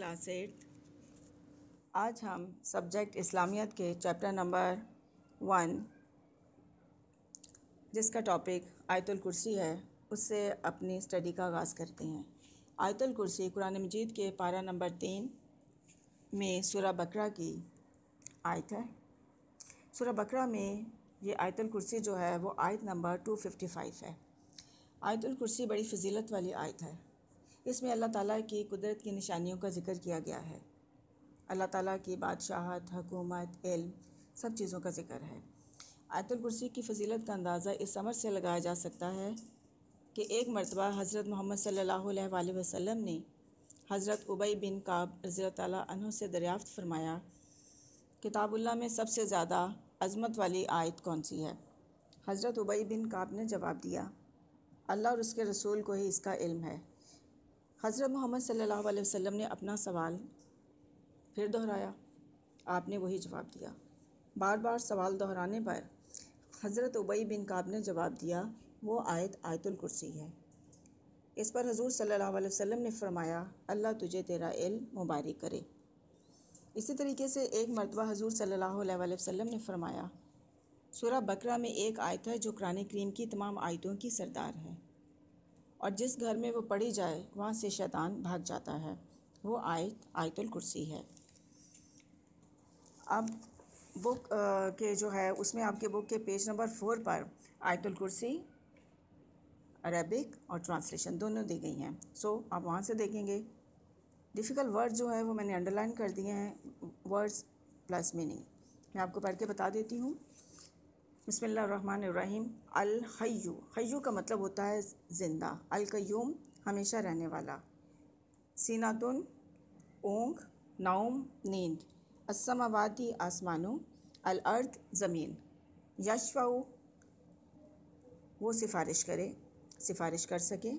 class eight आज हम subject इस्लामियत के चैप्टर नंबर वन जिसका टॉपिक आयतुल कुर्सी है उससे अपनी स्टडी का आगाज़ करते हैं आयतुल कुर्सी कुरान मजीद के पारा नंबर तीन में सूरा बकरा की आयत है सूरा बकरा में ये आयतुल कुर्सी जो है वो आयत नंबर टू फिफ्टी फाइव है आयतुल कुर्सी बड़ी फजीलत वाली आयत है इसमें अल्लाह ताला की कुदरत की निशानियों का जिक्र किया गया है अल्लाह ताला की बादशाहत हकूमत इल्म सब चीज़ों का जिक्र है आयतुल कुर्सी की फजीलत का अंदाज़ा इस समझ से लगाया जा सकता है कि एक मरतबा हज़रत मोहम्मद सल्ला वसम ने हज़रत उबई बिन काब रज़ी तु से दरियाफ़्त फरमाया किताबुल्ला में सबसे ज़्यादा अजमत वाली आयत कौन सी है हज़रत उबई बिन काब ने जवाब दिया अल्लाह और उसके रसूल को ही इसका इल्म है हज़रत मोहम्मद सल्लल्लाहु अलैहि वसल्लम ने अपना सवाल फिर दोहराया आपने वही जवाब दिया बार बार सवाल दोहराने पर हज़रत उबई बिन काब ने जवाब दिया वो आयत आयतुल कुर्सी है इस पर हजूर सल्लल्लाहु अलैहि वसल्लम ने फरमाया अल्लाह तुझे तेरा इल मुबारक करे इसी तरीके से एक मरतबा हजूर सल्लल्लाहु अलैहि वसल्लम ने फरमाया सूरह बकरा में एक आयत है जो कुरान करीम की तमाम आयतों की सरदार है और जिस घर में वो पढ़ी जाए वहाँ से शैतान भाग जाता है वो आयत आयतुल कुर्सी है अब बुक के जो है उसमें आपके बुक के पेज नंबर फोर पर आयतुल कुर्सी अरेबिक और ट्रांसलेशन दोनों दी गई हैं सो so, आप वहाँ से देखेंगे डिफ़िकल्ट वर्ड जो है वो मैंने अंडरलाइन कर दिए हैं वर्ड्स प्लस मीनिंग मैं आपको पढ़ के बता देती हूँ बसमीम अलहयू हयू का मतलब होता है ज़िंदा अलकयूम हमेशा रहने वाला सीनादुन ओंग नाउम नींद असमावादी आसमानों अलअर्द ज़मीन यशवाओ वो सिफारिश करे सिफारिश कर सके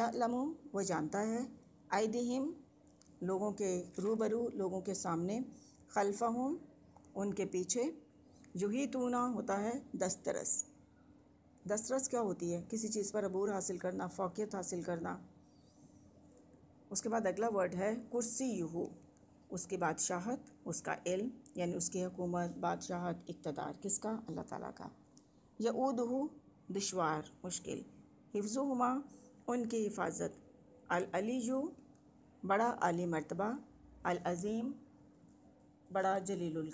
या लमो वो जानता है आयदहिम लोगों के रूबरू लोगों के सामने खलफ़ा उनके पीछे तो तूना होता है दस्तरस दस्तरस क्या होती है किसी चीज़ पर अबूर हासिल करना फ़ोकियत हासिल करना उसके बाद अगला वर्ड है कुर्सी यू उसकी बादशाहत उसका इल्म यानी उसकी हुकूमत बादशाहत इकतदार किसका अल्लाह ताला का ऊद हो दुशवार मुश्किल हिफ्ज़ हुमा उनकी हिफाजत अली यू बड़ा अली मरतबा अज़ीम बड़ा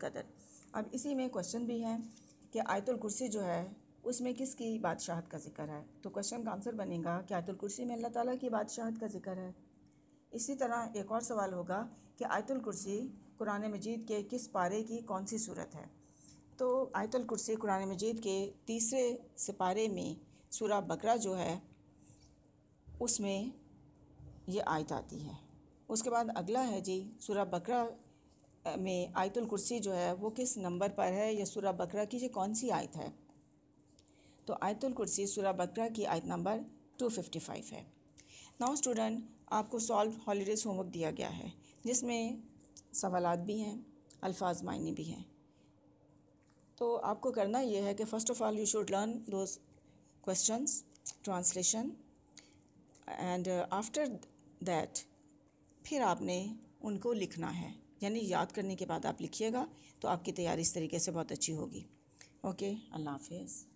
कदर अब इसी में क्वेश्चन भी है कि आयतुल कुर्सी जो है उसमें किसकी बादशाहत का जिक्र है तो क्वेश्चन का आंसर बनेगा कि आयतुल कुर्सी में अल्लाह ताला की बादशाहत का जिक्र है इसी तरह एक और सवाल होगा कि आयतुल कुर्सी कुरान मजीद के किस पारे की कौन सी सूरत है तो आयतुल कुर्सी कुरान मजीद के तीसरे सिपारे में सूरा बकरा जो है उसमें ये आयत आती है उसके बाद अगला है जी सूरा बकरा में आयतुल कुर्सी जो है वो किस नंबर पर है या सूर्य बकरा की ये कौन सी आयत है तो आयतुल कुर्सी सूर्य बकरा की आयत नंबर 255 है नाउ स्टूडेंट आपको सॉल्व हॉलीडेज़ होमवर्क दिया गया है जिसमें सवाल भी हैं अल्फाज मायने भी हैं तो आपको करना यह है कि first of all you should learn those question translation and after that फिर आपने उनको लिखना है यानी याद करने के बाद आप लिखिएगा तो आपकी तैयारी इस तरीके से बहुत अच्छी होगी ओके अल्लाह हाफिज़